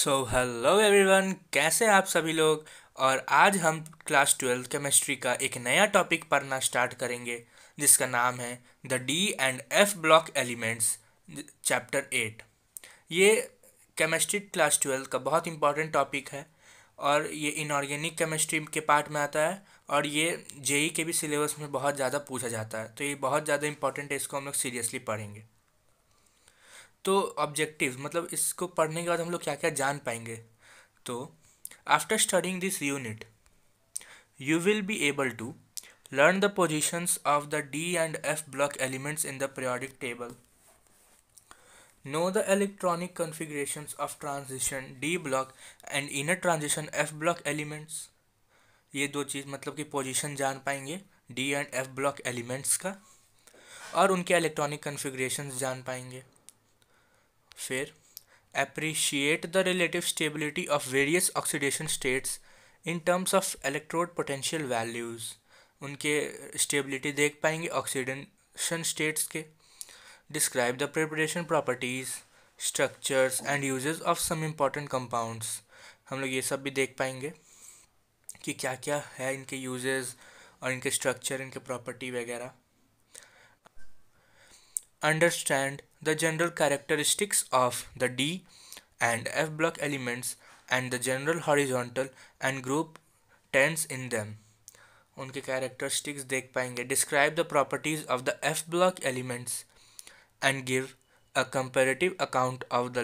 So hello everyone कैसे आप सभी लोग और आज हम क्लास ट्वेल्थ केमिस्ट्री का एक नया टॉपिक पढ़ना स्टार्ट करेंगे जिसका नाम है the D and F block elements chapter eight ये केमिस्ट्री क्लास ट्वेल्थ का बहुत इंपॉर्टेंट टॉपिक है और ये इनऑर्गेनिक केमिस्ट्री के पार्ट में आता है और ये जेई के भी सिलेबस में बहुत ज़्यादा पूछा जाता है तो ये बहुत ज़्यादा इंपॉर्टेंट है इसको हम लोग सीरियसली पढ़ेंगे तो ऑब्जेक्टिव मतलब इसको पढ़ने के बाद हम लोग क्या क्या जान पाएंगे तो after studying this unit you will be able to learn the positions of the D and F block elements in the periodic table know the electronic configurations of transition D block and inner transition F block elements ये दो चीज़ मतलब कि position जान पाएंगे D and F block elements का और उनके इलेक्ट्रॉनिक कन्फिग्रेशन जान पाएंगे फिर appreciate the relative stability of various oxidation states in terms of electrode potential values उनके स्टेबिलिटी देख पाएंगे ऑक्सीडेशन स्टेट्स के describe the preparation properties structures and uses of some important compounds हम लोग ये सब भी देख पाएंगे कि क्या क्या है इनके यूजेस और इनके स्ट्रक्चर इनके प्रॉपर्टी वगैरह understand the general characteristics of the D and F block elements and the general horizontal and group tens in them. उनके characteristics देख पाएंगे Describe the properties of the F block elements and give a comparative account of the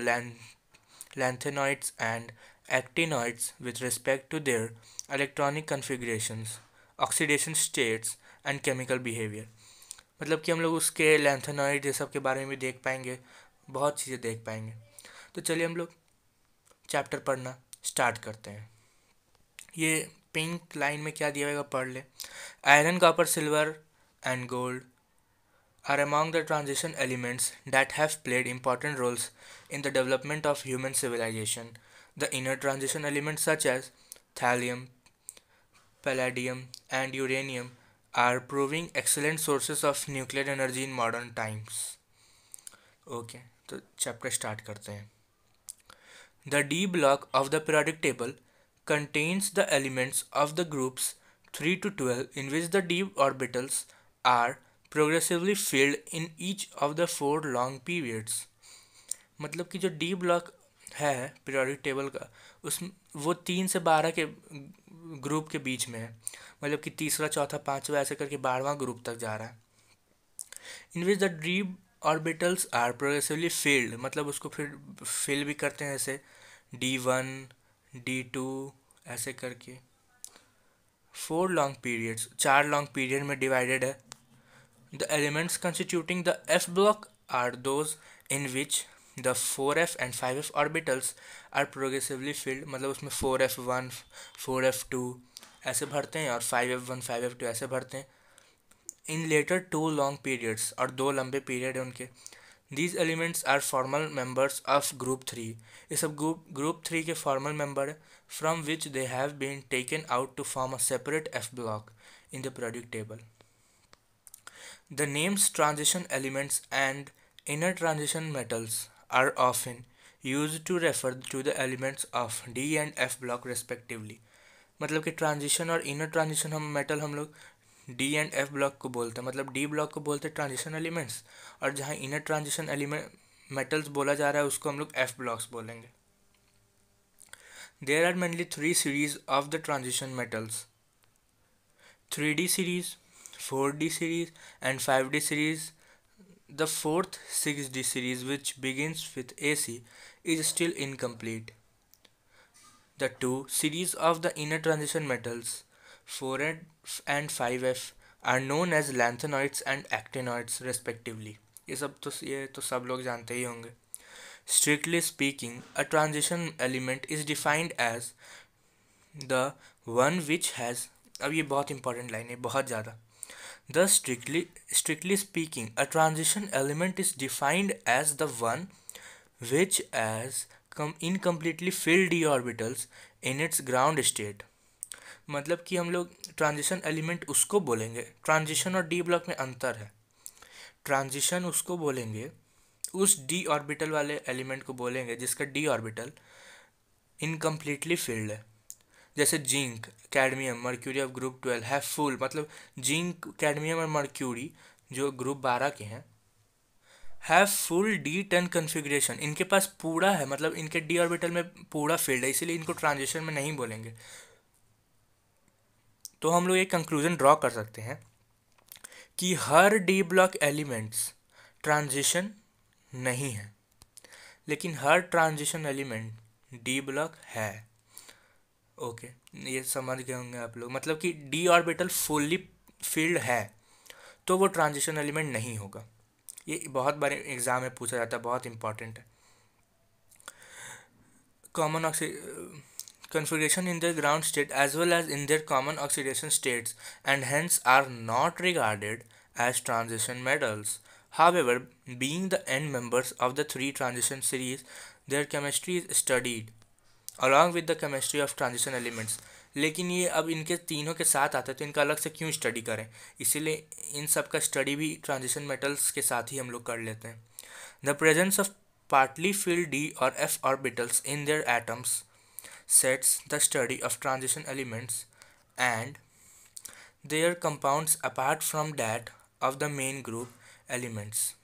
lanthanoids and actinoids with respect to their electronic configurations, oxidation states and chemical behavior. मतलब कि हम लोग उसके lanthanoid ये सब के बारे में भी देख पाएंगे बहुत चीज़ें देख पाएंगे तो चलिए हम लोग चैप्टर पढ़ना स्टार्ट करते हैं ये पिंक लाइन में क्या दिया हुआ पढ़ लें iron copper silver and gold are among the transition elements that have played important roles in the development of human civilisation the inner transition elements such as thallium palladium and uranium are proving excellent sources of nuclear energy in modern times okay तो chapter start करते हैं the D block of the periodic table contains the elements of the groups three to twelve in which the D orbitals are progressively filled in each of the four long periods मतलब कि जो D block है periodic table का उस वो तीन से बारह के ग्रुप के बीच में है मतलब कि तीसरा चौथा पाँचवा ऐसे करके बारहवा ग्रुप तक जा रहा है in which the dream orbitals are progressively filled मतलब उसको फिर फिल भी करते हैं ऐसे डी वन डी टू ऐसे करके फोर लॉन्ग पीरियड्स चार लॉन्ग पीरियड में डिवाइडेड है the elements constituting the F block are those in which the four F and five F orbitals are progressively filled मतलब उसमें four F one four F two ऐसे भरते हैं और five F one five F two ऐसे भरते हैं in later two long periods और दो लंबे पीरियड हैं उनके these elements are formal members of group three ये सब ग्रुप ग्रुप थ्री के फॉर्मल मेंबर हैं from which they have been taken out to form a separate F block in the periodic table the names transition elements and inner transition metals are of in use to refer to the elements of D and F block respectively मतलब कि transition और inner transition हम metal हम लोग D and F block को बोलते हैं मतलब डी ब्लॉक को बोलते हैं ट्रांजिशन एलिमेंट्स और जहाँ इनर ट्रांजिशन एलिमेंट मेटल्स बोला जा रहा है उसको हम लोग एफ ब्लॉक्स बोलेंगे there are mainly three series of the transition metals three D series four D series and five D series the fourth six D series which begins with A C is still incomplete the two series of the inner transition metals 4f and 5f are known as lanthanoids and actinoids respectively ye sab to ye to sab log jante hi honge strictly speaking a transition element is defined as the one which has ab ye bahut important line hai bahut zyada the strictly strictly speaking a transition element is defined as the one which has come incompletely fill D orbitals in its ground state मतलब कि हम लोग transition element उसको बोलेंगे transition और D block में अंतर है ट्रांजिशन उसको बोलेंगे उस डी ऑर्बिटल वाले एलिमेंट को बोलेंगे जिसका डी ऑर्बिटल इनकम्प्लीटली फिल्ड है जैसे zinc cadmium mercury of group twelve है फुल मतलब जिंक कैडमियम और मर्क्यूरी जो ग्रुप बारह के हैं have full D ten configuration इनके पास पूरा है मतलब इनके डी ऑर्बिटल में पूरा फील्ड है इसीलिए इनको ट्रांजिशन में नहीं बोलेंगे तो हम लोग एक कंक्लूजन ड्रॉ कर सकते हैं कि हर डी ब्लॉक एलिमेंट्स ट्रांजिशन नहीं है लेकिन हर ट्रांजिशन एलिमेंट डी ब्लॉक है ओके ये समझ गए होंगे आप लोग मतलब कि डी ऑर्बिटल फुल्ली फील्ड है तो वो ट्रांजिशन एलिमेंट नहीं होगा ये बहुत बार एग्जाम में पूछा जाता है बहुत इंपॉर्टेंट है common oxy configuration in their ground state as well as in their common oxidation states and hence are not regarded as transition metals however being the end members of the three transition series their chemistry is studied along with the chemistry of transition elements लेकिन ये अब इनके तीनों के साथ आता है तो इनका अलग से क्यों स्टडी करें इसीलिए इन सब का स्टडी भी ट्रांजिशन मेटल्स के साथ ही हम लोग कर लेते हैं the presence of partly filled D और F orbitals in their atoms sets the study of transition elements and their compounds apart from that of the main group elements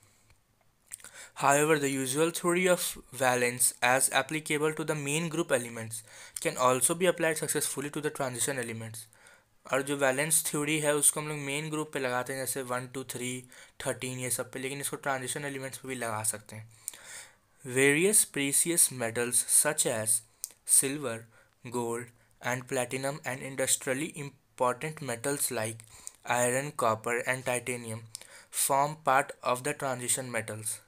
however the usual theory of valence as applicable to the main group elements can also भी applied successfully to the transition elements और जो balance theory है उसको हम लोग main group पे लगाते हैं जैसे वन टू थ्री थर्टीन ये सब पे लेकिन इसको ट्रांजिशन एलिमेंट्स पे भी लगा सकते हैं various precious metals such as silver gold and platinum and industrially important metals like iron copper and titanium form part of the transition metals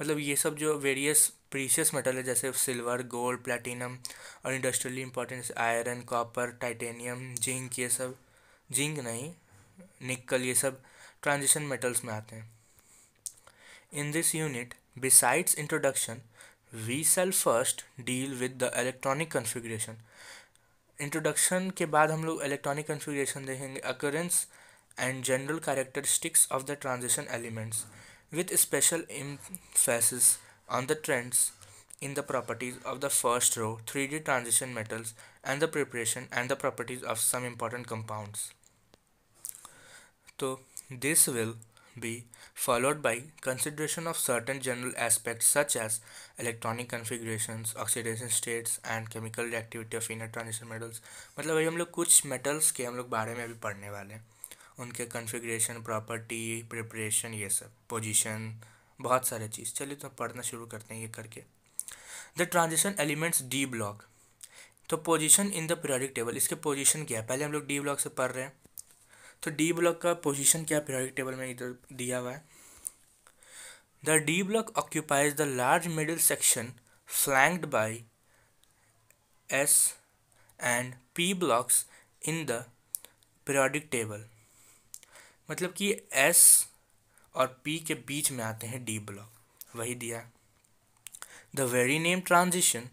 मतलब ये सब जो वेरियस प्रीशियस मेटल है जैसे सिल्वर गोल्ड प्लेटिनम और industrially important iron copper titanium zinc ये सब zinc नहीं निकल ये सब ट्रांजिशन मेटल्स में आते हैं in this unit besides introduction we shall first deal with the electronic configuration introduction के बाद हम लोग इलेक्ट्रॉनिक कन्फिग्रेशन देखेंगे occurrence and general characteristics of the transition elements with special emphasis on the trends in the properties of the first row, 3D transition metals and the preparation and the properties of some important compounds. So this will be followed by consideration of certain general aspects such as electronic configurations, oxidation states and chemical reactivity of inner transition metals. मतलब भाई हम लोग कुछ metals के हम लोग बारे में भी पढ़ने वाले हैं उनके configuration, property, preparation ये सब position बहुत सारे चीज़ चलिए तो पढ़ना शुरू करते हैं ये करके the transition elements D block तो position in the periodic table इसके पोजीशन क्या है पहले हम लोग डी ब्लॉक से पढ़ रहे हैं तो डी ब्लॉक का पोजीशन क्या पीरियडिक टेबल में इधर दिया हुआ है the D block occupies the large middle section flanked by S and P blocks in the periodic table मतलब कि एस और पी के बीच में आते हैं डी ब्लॉक वही दिया the very name transition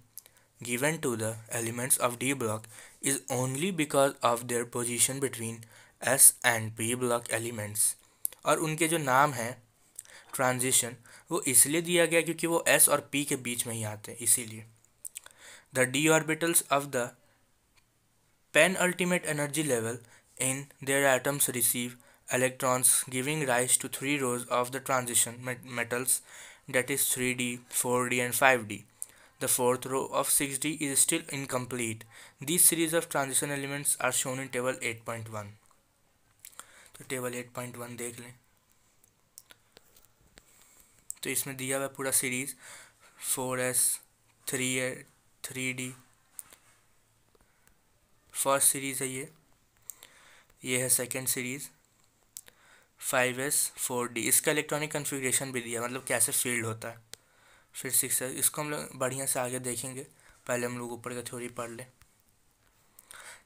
given to the elements of D block is only because of their position between S and P block elements और उनके जो नाम हैं ट्रांजिशन वो इसलिए दिया गया क्योंकि वो एस और पी के बीच में ही आते हैं इसीलिए the D orbitals of the penultimate energy level in their atoms receive electrons giving rise to three rows of the transition metals that is 3D, 4D and 5D. The fourth row of 6D is still incomplete. These series of transition elements are shown in table 8.1. to so, table 8.1 देख लें तो isme diya hua pura series 4s, 3a 3d first series है ये ये है second series five S four D इसका electronic configuration भी दिया मतलब कैसे फील्ड होता है फिर सिक्स एस इसको हम लोग बढ़िया से आगे देखेंगे पहले हम लोग ऊपर का थ्योरी पढ़ लें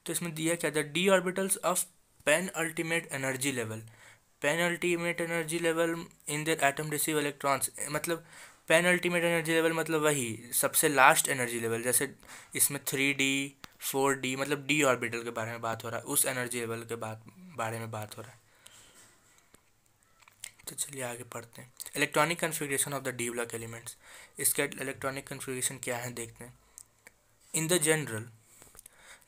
तो इसमें दिया क्या था d orbitals of penultimate energy level penultimate energy level in the atom receive electrons मतलब पेन अल्टीमेट एनर्जी लेवल मतलब वही सबसे लास्ट एनर्जी लेवल जैसे इसमें थ्री डी फोर डी मतलब डी ऑर्बिटल के बारे में बात हो रहा है उस एनर्जी लेवल के बात बारे में बात हो रहा है तो चलिए आगे पढ़ते हैं electronic configuration of the D block elements इसके इलेक्ट्रॉनिक कन्फिग्रेशन क्या है देखते हैं in the general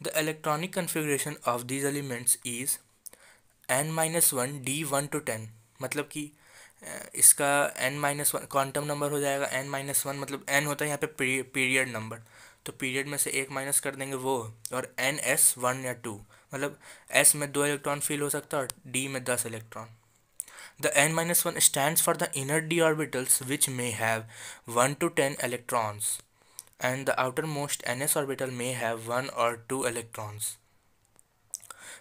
the electronic configuration of these elements is n minus one d one two ten मतलब कि इसका n minus one quantum number हो जाएगा एन माइनस वन मतलब एन होता है यहाँ पे पीरियड नंबर तो पीरियड में से एक माइनस कर देंगे वो और एन एस वन या टू मतलब एस में दो इलेक्ट्रॉन फील हो सकता है और डी में दस electron The n minus 1 stands for the inner d orbitals which may have 1 to 10 electrons and the outermost ns orbital may have 1 or 2 electrons.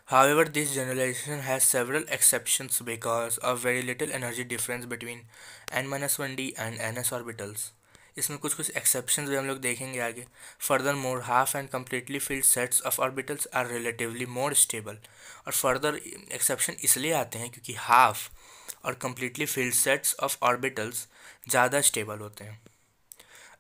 However, this generalization has several exceptions because of very little energy difference between n-1d and ns orbitals. इसमें कुछ कुछ exception भी हम लोग देखेंगे आगे furthermore half and completely filled sets of orbitals are relatively more stable और further exception इसलिए आते हैं क्योंकि हाफ और completely filled sets of orbitals ज़्यादा स्टेबल होते हैं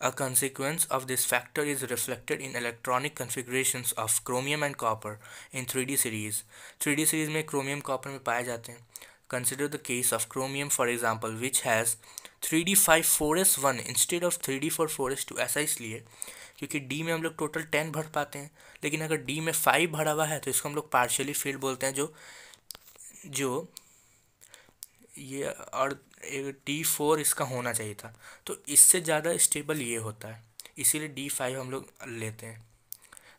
a consequence of this factor is reflected in electronic configuration of chromium and copper in three d series three d series में क्रोमियम कॉपर में पाए जाते हैं Consider the case of Chromium for example which has 3d5 4S1 instead of 3d4 four 4S2 ऐसा इसलिए क्योंकि D में हम लोग टोटल 10 भर पाते हैं लेकिन अगर डी में 5 भरा हुआ है तो इसको हम लोग पार्शियली फील्ड बोलते हैं जो जो ये और डी फोर इसका होना चाहिए था तो इससे ज़्यादा स्टेबल ये होता है इसीलिए डी फाइव हम लोग लेते हैं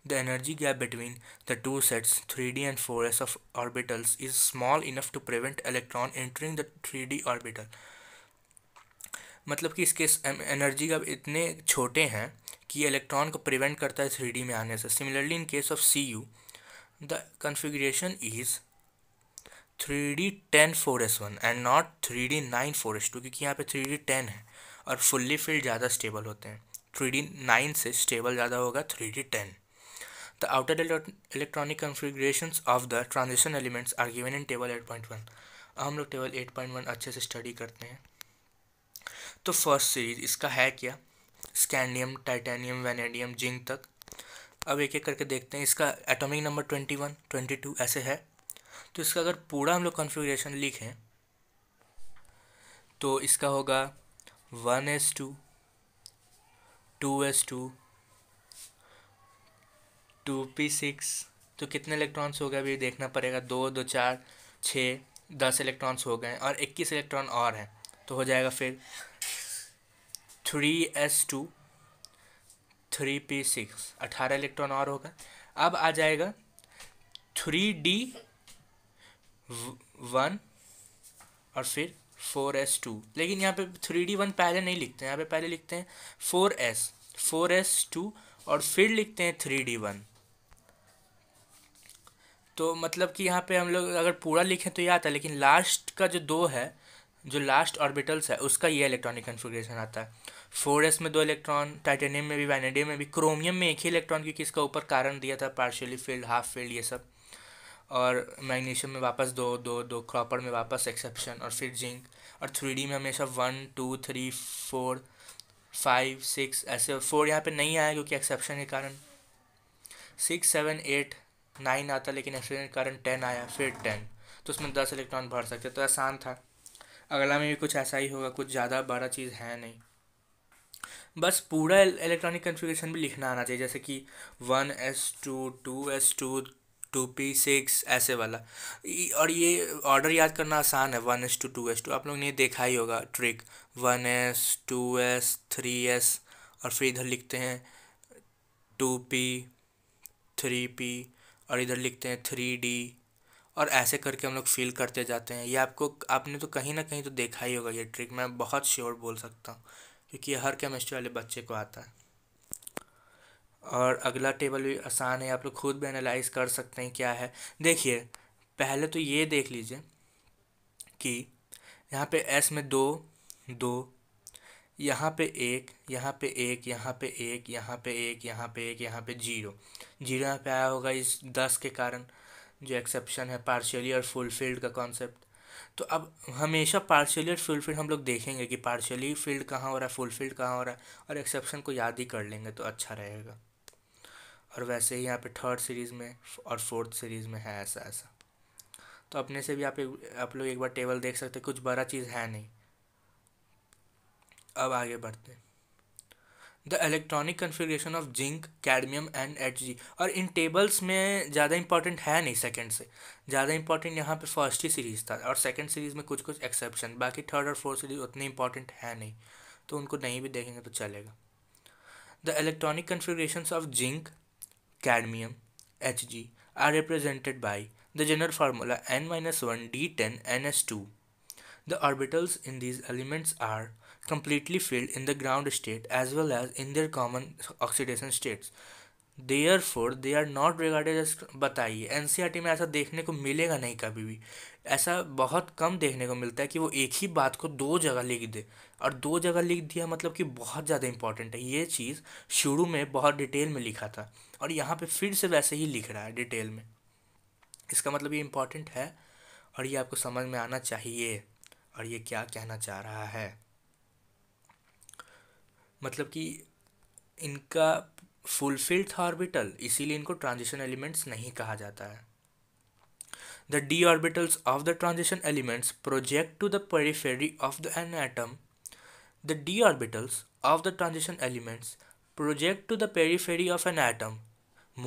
The energy gap between the two sets 3d and 4s of orbitals is small enough to prevent electron entering the 3d orbital. मतलब कि इसके एनर्जी गैप इतने छोटे हैं कि इलेक्ट्रॉन को प्रिवेंट करता है थ्री में आने से similarly in case of C U the configuration is three d ten four s one and not three d nine four s two क्योंकि यहाँ पे थ्री डी टेन है और फुल्ली फील्ड ज़्यादा स्टेबल होते हैं थ्री डी नाइन से stable ज़्यादा होगा three d ten The outer electronic configurations of the transition elements are given in table 8.1. हम लोग टेबल 8.1 अच्छे से स्टडी करते हैं तो फर्स्ट सीरीज इसका है क्या स्कैंडियम टाइटेनियम वेनेडियम जिंक तक अब एक एक करके देखते हैं इसका एटॉमिक नंबर 21, 22 ऐसे है तो इसका अगर पूरा हम लोग कॉन्फ़िगरेशन लिखें तो इसका होगा one s two two s two two p six तो कितने इलेक्ट्रॉन्स हो गए अभी देखना पड़ेगा दो दो चार छः दस इलेक्ट्रॉन्स हो गए और इक्कीस इलेक्ट्रॉन और हैं तो हो जाएगा फिर three s two three p six अठारह इलेक्ट्रॉन और होगा अब आ जाएगा थ्री डी वन और फिर फोर एस टू लेकिन यहाँ पे थ्री डी वन पहले नहीं लिखते हैं यहाँ पे पहले लिखते हैं four s four s two और फिर लिखते हैं थ्री डी वन तो मतलब कि यहाँ पे हम लोग अगर पूरा लिखें तो ये आता है लेकिन लास्ट का जो दो है जो लास्ट ऑर्बिटल्स है उसका ये इलेक्ट्रॉनिक कन्फिग्रेशन आता है फोर एस में दो इलेक्ट्रॉन टाइटेनियम में भी वैनेडियम में भी क्रोमियम में एक ही इलेक्ट्रॉन क्योंकि इसका ऊपर कारण दिया था पार्शियली फील्ड हाफ फील्ड ये सब और मैग्नीशियम में वापस दो दो दो क्रॉपर में वापस एक्सेप्शन और फिर जिंक और थ्री में हमेशा one two three four five six ऐसे फोर यहाँ पे नहीं आया क्योंकि एक्सेप्शन के कारण सिक्स सेवन एट नाइन आता लेकिन एक्सीडेंट कारण टेन आया फिर टेन तो उसमें दस इलेक्ट्रॉन भर सकते तो आसान था अगला में भी कुछ ऐसा ही होगा कुछ ज़्यादा बड़ा चीज़ है नहीं बस पूरा इलेक्ट्रॉनिक कन्फिग्रेशन भी लिखना आना चाहिए जैसे कि one s two two s two two p six ऐसे वाला और ये ऑर्डर याद करना आसान है one s two two s two आप लोग ने देखा ही होगा trick one s two s three s और फिर इधर लिखते हैं टू पी थ्री पी और इधर लिखते हैं थ्री डी और ऐसे करके हम लोग फील करते जाते हैं ये आपको आपने तो कहीं ना कहीं तो देखा ही होगा ये ट्रिक मैं बहुत श्योर बोल सकता हूँ क्योंकि हर केमिस्ट्री वाले बच्चे को आता है और अगला टेबल भी आसान है आप लोग खुद भी एनालाइज कर सकते हैं क्या है देखिए पहले तो ये देख लीजिए कि यहाँ पे एस में दो दो यहाँ पे एक यहाँ पे एक यहाँ पे एक यहाँ पे एक यहाँ पे एक यहाँ पे जीरो जीरो यहाँ पे आया होगा इस दस के कारण जो एक्सेप्शन है पार्शियली और फुलफिल्ड का कॉन्सेप्ट तो अब हमेशा पार्शियली और फुलफिल्ड हम लोग देखेंगे कि पार्शियली फील्ड कहाँ हो रहा है फुलफिल्ड कहाँ हो रहा है और एक्सेप्शन को याद ही कर लेंगे तो अच्छा रहेगा और वैसे ही यहाँ पे थर्ड सीरीज़ में और फोर्थ सीरीज़ में है ऐसा ऐसा तो अपने से भी आप एक आप लोग एक बार टेबल देख सकते कुछ बड़ा चीज़ है नहीं अब आगे बढ़ते हैं the electronic configuration of zinc cadmium and H G और इन टेबल्स में ज़्यादा इंपॉर्टेंट है नहीं सेकेंड से ज़्यादा इंपॉर्टेंट यहाँ पे फर्स्ट ही सीरीज़ था और सेकेंड सीरीज़ में कुछ कुछ एक्सेप्शन बाकी थर्ड और फोर्थ सीरीज उतनी इंपॉर्टेंट है नहीं तो उनको नहीं भी देखेंगे तो चलेगा the electronic configuration of zinc cadmium H G represented by the general formula n minus one d ten n s two the orbitals in these elements are completely filled in the ground state as well as in their common oxidation states Therefore, they are not regarded as बताइए N C R T में ऐसा देखने को मिलेगा नहीं कभी भी ऐसा बहुत कम देखने को मिलता है कि वो एक ही बात को दो जगह लिख दे और दो जगह लिख दिया मतलब कि बहुत ज़्यादा इंपॉर्टेंट है ये चीज़ शुरू में बहुत डिटेल में लिखा था और यहाँ पे फिर से वैसे ही लिख रहा है डिटेल में इसका मतलब ये इम्पॉर्टेंट है और ये आपको समझ में आना चाहिए और ये क्या कहना चाह रहा है मतलब कि इनका फुलफिल था ऑर्बिटल इसीलिए इनको ट्रांजिशन एलिमेंट्स नहीं कहा जाता है the D orbitals of the transition elements project to the periphery of the an atom the D orbitals of the transition elements project to the periphery of an atom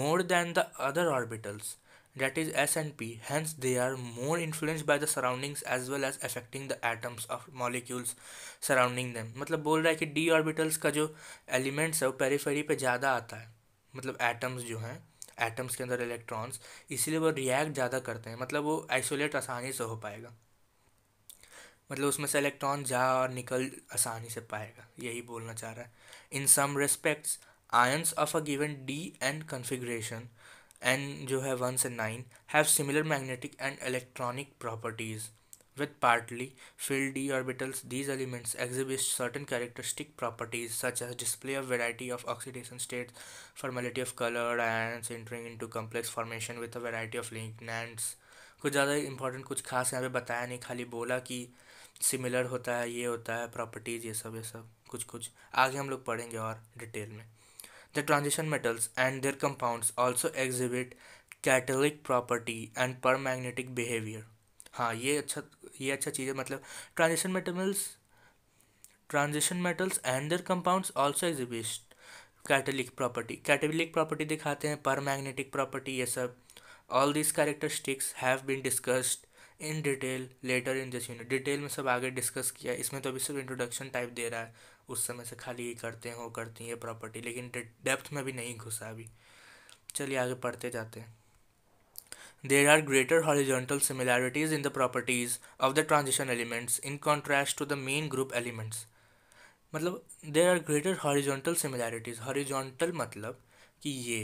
more than the other orbitals that is S and P hence they are more influenced by the surroundings as well as affecting the atoms of molecules surrounding them मतलब बोल रहा है कि d orbitals का जो elements है वो periphery पे ज़्यादा आता है मतलब atoms जो हैं atoms के अंदर electrons इसीलिए वो react ज़्यादा करते हैं मतलब वो isolate आसानी से हो पाएगा मतलब उसमें से इलेक्ट्रॉन जा और निकल आसानी से पाएगा यही बोलना चाह रहा है in some respects ions of a given d and configuration n जो है वन से nine have similar magnetic and electronic properties with partly filled d orbitals these elements exhibit certain characteristic properties such as display of variety of oxidation state formality of colour and centering in to complex formation with a variety of ligands कुछ ज़्यादा important कुछ खास यहाँ पे बताया नहीं खाली बोला कि सिमिलर होता है ये होता है प्रॉपर्टीज ये सब ये सब कुछ कुछ आगे हम लोग पढ़ेंगे और डिटेल में The transition metals and their compounds also exhibit catalytic property and paramagnetic behaviour हाँ ये अच्छा ये अच्छा चीज़ है मतलब transition metals transition metals and their compounds also exhibit catalytic property catalytic property दिखाते हैं पर मैग्नेटिक प्रॉपर्टी ये सब all this characteristics have been discussed in detail later in this unit detail में सब आगे डिस्कस किया इसमें तो अभी सिर्फ इंट्रोडक्शन टाइप दे रहा है उस समय से खाली करते हैं वो करती ये प्रॉपर्टी लेकिन डेप्थ में भी नहीं घुसा अभी चलिए आगे पढ़ते जाते हैं there are greater horizontal similarities in the properties of the transition elements in contrast to the main group elements मतलब there are greater horizontal similarities horizontal मतलब कि ये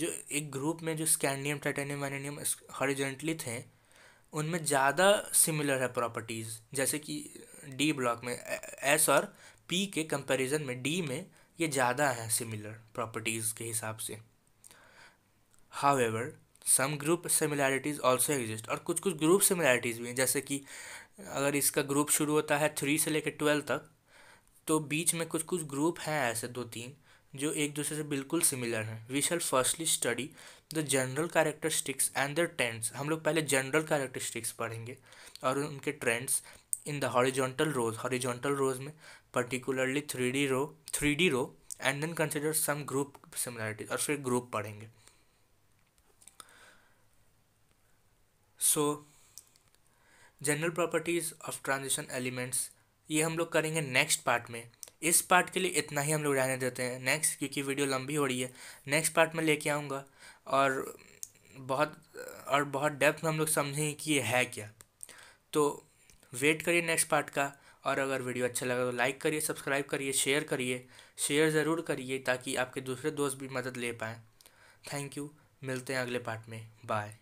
जो एक ग्रुप में जो स्कैंडियम टाइटेनियम वैनियम हॉरिजॉन्टली थे उनमें ज़्यादा सिमिलर है प्रॉपर्टीज़ जैसे कि डी ब्लॉक में एस और पी के कंपैरिजन में डी में ये ज़्यादा है सिमिलर प्रॉपर्टीज़ के हिसाब से ever some group similarities also exist और कुछ कुछ ग्रुप सिमिलैरिटीज़ भी हैं जैसे कि अगर इसका ग्रुप शुरू होता है थ्री से लेकर ट्वेल्व तक तो बीच में कुछ कुछ ग्रुप हैं ऐसे दो तीन जो एक दूसरे से बिल्कुल सिमिलर हैं we shall firstly study the general characteristics and the trends हम लोग पहले जनरल कैरेक्टरिस्टिक्स पढ़ेंगे और उनके trends in the horizontal rows horizontal rows में particularly three d row three d row and then consider some group similarities और फिर group पढ़ेंगे so general properties of transition elements ये हम लोग करेंगे नेक्स्ट पार्ट में इस पार्ट के लिए इतना ही हम लोग रहने देते हैं नेक्स्ट क्योंकि वीडियो लंबी हो रही है नेक्स्ट पार्ट में लेके आऊँगा और बहुत और बहुत डेप्थ में हम लोग समझेंगे कि ये है क्या तो वेट करिए नेक्स्ट पार्ट का और अगर वीडियो अच्छा लगा तो लाइक करिए सब्सक्राइब करिए शेयर करिए शेयर ज़रूर करिए ताकि आपके दूसरे दोस्त भी मदद ले पाएँ थैंक यू मिलते हैं अगले पार्ट में बाय